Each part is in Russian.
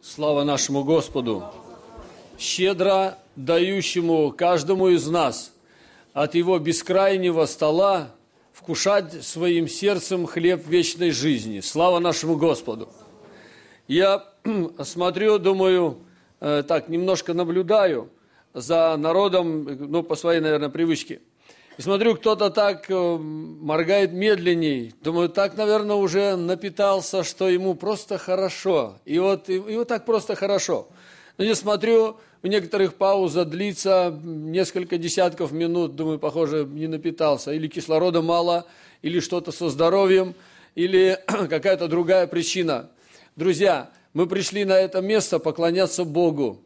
Слава нашему Господу! Щедро дающему каждому из нас от его бескрайнего стола вкушать своим сердцем хлеб вечной жизни. Слава нашему Господу! Я смотрю, думаю, э, так, немножко наблюдаю за народом, ну, по своей, наверное, привычке – и смотрю, кто-то так э, моргает медленней. Думаю, так, наверное, уже напитался, что ему просто хорошо. И вот, и, вот так просто хорошо. Но ну, я смотрю, у некоторых пауза длится несколько десятков минут. Думаю, похоже, не напитался. Или кислорода мало, или что-то со здоровьем, или какая-то другая причина. Друзья, мы пришли на это место поклоняться Богу.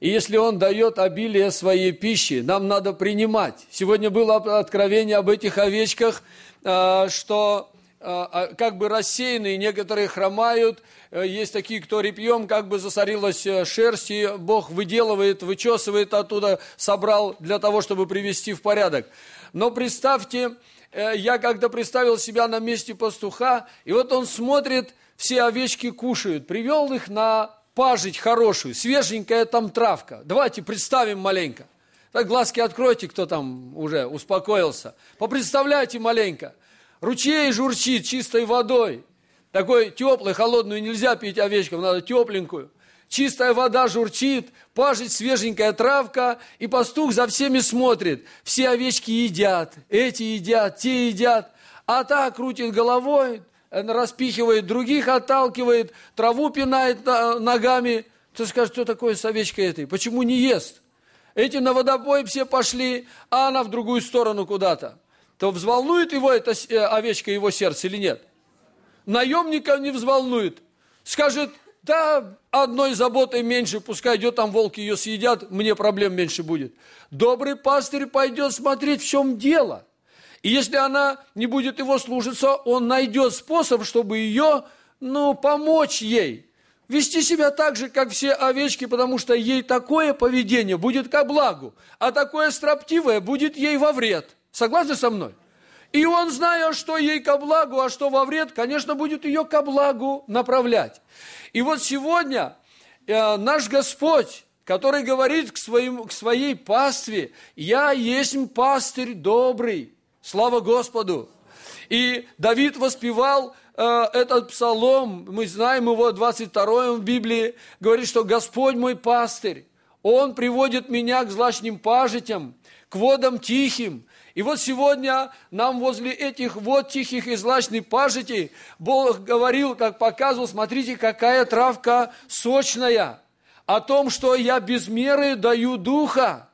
И если Он дает обилие своей пищи, нам надо принимать. Сегодня было откровение об этих овечках, э, что э, а, как бы рассеянные, некоторые хромают, э, есть такие, кто репьем, как бы засорилась шерсть, и Бог выделывает, вычесывает оттуда, собрал для того, чтобы привести в порядок. Но представьте, я когда представил себя на месте пастуха, и вот он смотрит, все овечки кушают, привел их на пажить хорошую, свеженькая там травка. Давайте представим маленько. Так глазки откройте, кто там уже успокоился. Попредставляйте маленько. Ручей журчит чистой водой. Такой теплый холодную нельзя пить овечкам, надо тепленькую. Чистая вода журчит, пажить свеженькая травка, и пастух за всеми смотрит. Все овечки едят, эти едят, те едят. А та крутит головой, Э, распихивает, других отталкивает, траву пинает э, ногами. Ты скажешь, что такое с овечкой этой? Почему не ест? Эти на водопой все пошли, а она в другую сторону куда-то. То взволнует его эта э, овечка, его сердце или нет? Наемника не взволнует. Скажет, да, одной заботой меньше, пускай идет там волки ее съедят, мне проблем меньше будет. Добрый пастырь пойдет смотреть, в чем дело. И если она не будет его служиться, он найдет способ, чтобы ее, ну, помочь ей. Вести себя так же, как все овечки, потому что ей такое поведение будет ко благу, а такое строптивое будет ей во вред. Согласны со мной? И он, зная, что ей ко благу, а что во вред, конечно, будет ее ко благу направлять. И вот сегодня э, наш Господь, который говорит к, своим, к своей пастве, «Я есть пастырь добрый», Слава Господу! И Давид воспевал э, этот псалом, мы знаем его 22 в Библии, говорит, что «Господь мой пастырь, Он приводит меня к злачным пажитям, к водам тихим». И вот сегодня нам возле этих вод тихих и злачных пажитей Бог говорил, как показывал, смотрите, какая травка сочная, о том, что я без меры даю духа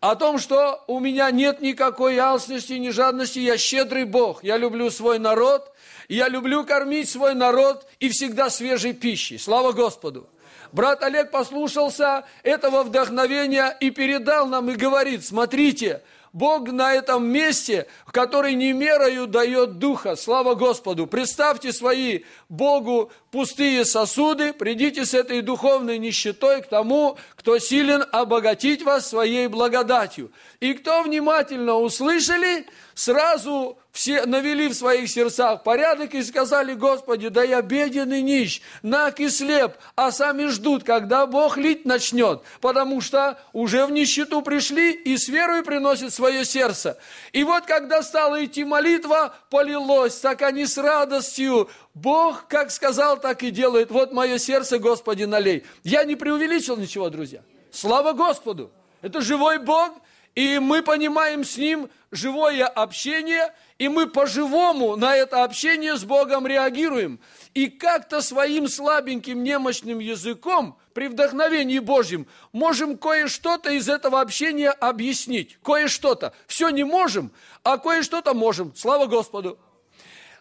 о том, что у меня нет никакой алчности, ни жадности, я щедрый Бог, я люблю свой народ, я люблю кормить свой народ и всегда свежей пищей. Слава Господу! Брат Олег послушался этого вдохновения и передал нам, и говорит, смотрите, Бог на этом месте, который не мерою дает духа. Слава Господу! Представьте свои Богу пустые сосуды, придите с этой духовной нищетой к тому, кто силен обогатить вас своей благодатью. И кто внимательно услышали, сразу все навели в своих сердцах порядок и сказали, Господи, да я беден и нищ, наг и слеп, а сами ждут, когда Бог лить начнет, потому что уже в нищету пришли и с верой приносят свое сердце. И вот когда стала идти молитва, полилось, так они с радостью, Бог как сказал, так и делает, вот мое сердце, Господи, налей. Я не преувеличил ничего, друзья. Слава Господу! Это живой Бог – и мы понимаем с ним живое общение, и мы по-живому на это общение с Богом реагируем. И как-то своим слабеньким немощным языком, при вдохновении Божьем, можем кое-что-то из этого общения объяснить. Кое-что-то. Все не можем, а кое-что-то можем. Слава Господу.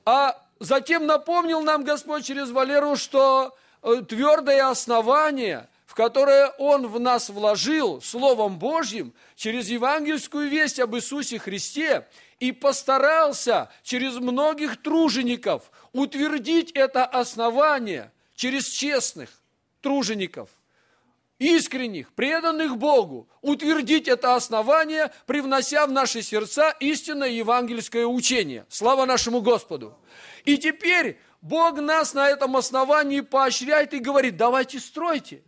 А затем напомнил нам Господь через Валеру, что э, твердое основание – в которое Он в нас вложил Словом Божьим через евангельскую весть об Иисусе Христе и постарался через многих тружеников утвердить это основание через честных тружеников, искренних, преданных Богу, утвердить это основание, привнося в наши сердца истинное евангельское учение. Слава нашему Господу! И теперь Бог нас на этом основании поощряет и говорит, давайте стройте,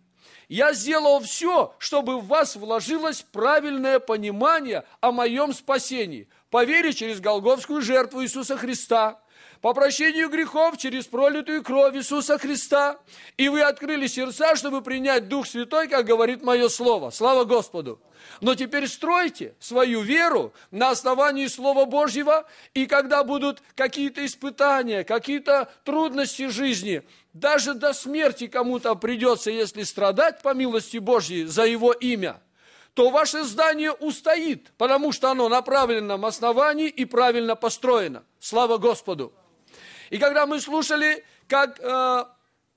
я сделал все, чтобы в вас вложилось правильное понимание о моем спасении, по вере через Голговскую жертву Иисуса Христа, по прощению грехов через пролитую кровь Иисуса Христа, и вы открыли сердца, чтобы принять Дух Святой, как говорит мое слово. Слава Господу! Но теперь стройте свою веру на основании Слова Божьего, и когда будут какие-то испытания, какие-то трудности жизни – даже до смерти кому-то придется, если страдать по милости Божьей за его имя, то ваше здание устоит, потому что оно на правильном основании и правильно построено. Слава Господу! И когда мы слушали, как э,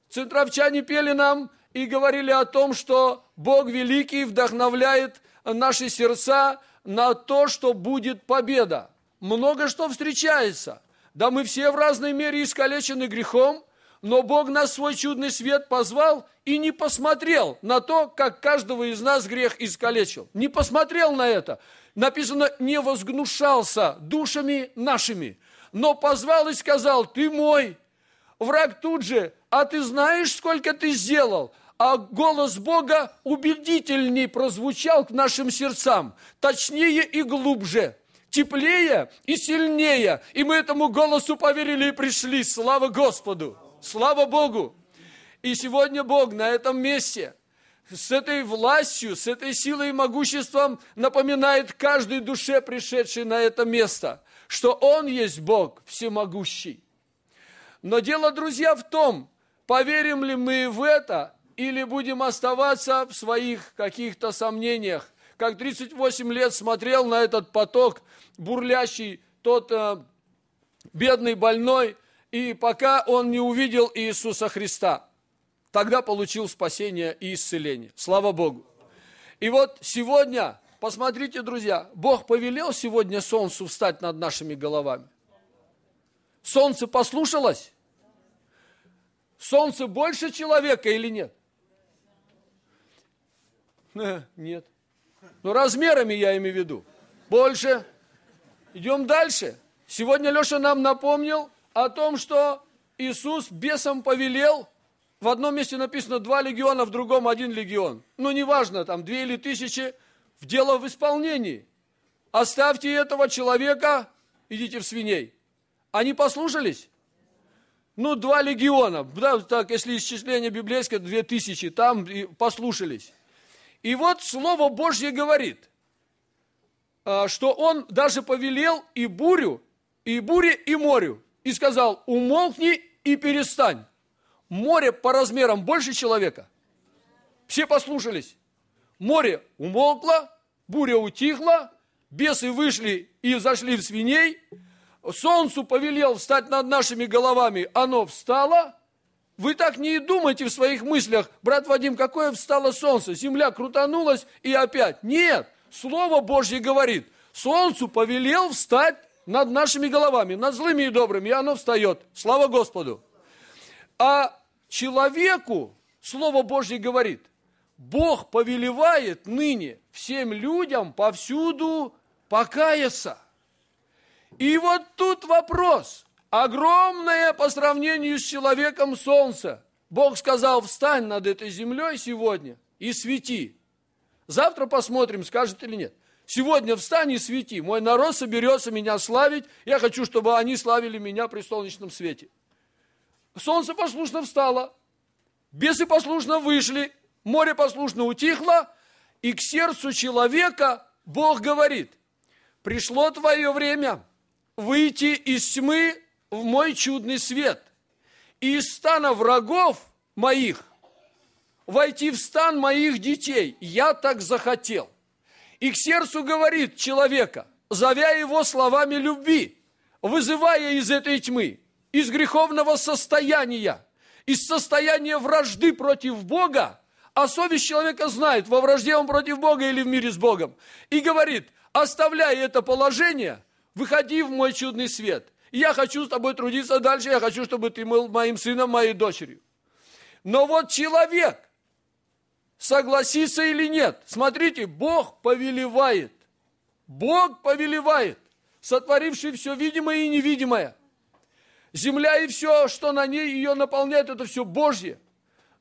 центровчане пели нам и говорили о том, что Бог великий вдохновляет наши сердца на то, что будет победа. Много что встречается. Да мы все в разной мере искалечены грехом, но Бог нас свой чудный свет позвал и не посмотрел на то, как каждого из нас грех искалечил. Не посмотрел на это. Написано, не возгнушался душами нашими, но позвал и сказал, ты мой. Враг тут же, а ты знаешь, сколько ты сделал? а голос Бога убедительней прозвучал к нашим сердцам, точнее и глубже, теплее и сильнее. И мы этому голосу поверили и пришли. Слава Господу! Слава Богу! И сегодня Бог на этом месте с этой властью, с этой силой и могуществом напоминает каждой душе, пришедшей на это место, что Он есть Бог всемогущий. Но дело, друзья, в том, поверим ли мы в это или будем оставаться в своих каких-то сомнениях. Как 38 лет смотрел на этот поток бурлящий, тот э, бедный, больной, и пока он не увидел Иисуса Христа. Тогда получил спасение и исцеление. Слава Богу. И вот сегодня, посмотрите, друзья, Бог повелел сегодня солнцу встать над нашими головами. Солнце послушалось? Солнце больше человека или нет? Нет. Ну, размерами я имею в виду. Больше. Идем дальше. Сегодня Леша нам напомнил о том, что Иисус бесом повелел, в одном месте написано два легиона, в другом один легион. Ну, неважно, там две или тысячи, в дело в исполнении. Оставьте этого человека, идите в свиней. Они послушались? Ну, два легиона, да, так, если исчисление библейское, две тысячи, там послушались. И вот Слово Божье говорит, а, что он даже повелел и бурю, и буре, и морю и сказал, умолкни и перестань. Море по размерам больше человека. Все послушались. Море умолкло, буря утихла, бесы вышли и зашли в свиней. Солнцу повелел встать над нашими головами, оно встало. Вы так не думайте в своих мыслях, брат Вадим, какое встало солнце, земля крутанулась и опять. Нет, Слово Божье говорит, солнцу повелел встать над нашими головами, над злыми и добрыми, и оно встает. Слава Господу! А человеку Слово Божье говорит, Бог повелевает ныне всем людям повсюду покаяться. И вот тут вопрос, огромное по сравнению с человеком солнце. Бог сказал, встань над этой землей сегодня и свети. Завтра посмотрим, скажет или нет. Сегодня встань и свети. Мой народ соберется меня славить. Я хочу, чтобы они славили меня при солнечном свете. Солнце послушно встало. Бесы послушно вышли. Море послушно утихло. И к сердцу человека Бог говорит, пришло твое время выйти из тьмы в мой чудный свет. И из стана врагов моих войти в стан моих детей. Я так захотел и к сердцу говорит человека, зовя его словами любви, вызывая из этой тьмы, из греховного состояния, из состояния вражды против Бога, а совесть человека знает, во вражде он против Бога или в мире с Богом, и говорит, оставляй это положение, выходи в мой чудный свет. Я хочу с тобой трудиться дальше, я хочу, чтобы ты был моим сыном, моей дочерью. Но вот человек – согласиться или нет. Смотрите, Бог повелевает. Бог повелевает, сотворивший все видимое и невидимое. Земля и все, что на ней ее наполняет, это все Божье.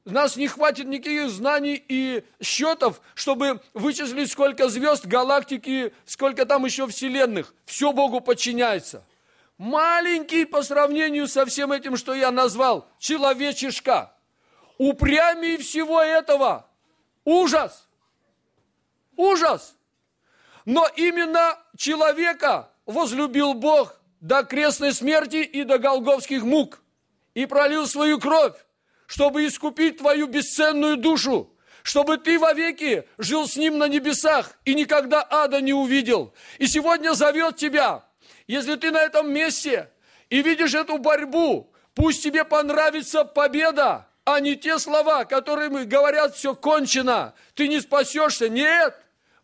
У нас не хватит никаких знаний и счетов, чтобы вычислить, сколько звезд, галактики, сколько там еще вселенных. Все Богу подчиняется. Маленький по сравнению со всем этим, что я назвал, человечишка. Упрямее всего этого – Ужас! Ужас! Но именно человека возлюбил Бог до крестной смерти и до голговских мук и пролил свою кровь, чтобы искупить твою бесценную душу, чтобы ты вовеки жил с ним на небесах и никогда ада не увидел. И сегодня зовет тебя, если ты на этом месте и видишь эту борьбу, пусть тебе понравится победа, а не те слова, которые мы говорят, все кончено, ты не спасешься. Нет,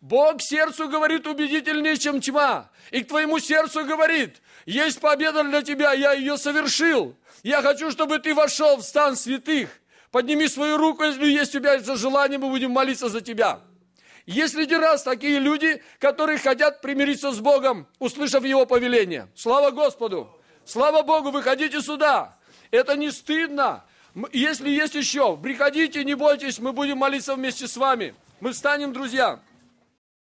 Бог сердцу говорит убедительнее, чем тьма. И к твоему сердцу говорит, есть победа для тебя, я ее совершил. Я хочу, чтобы ты вошел в стан святых. Подними свою руку, если есть у тебя это желание, мы будем молиться за тебя. Есть ли раз такие люди, которые хотят примириться с Богом, услышав Его повеление. Слава Господу! Слава Богу, выходите сюда! Это не стыдно, если есть еще, приходите, не бойтесь, мы будем молиться вместе с вами. Мы встанем, друзья.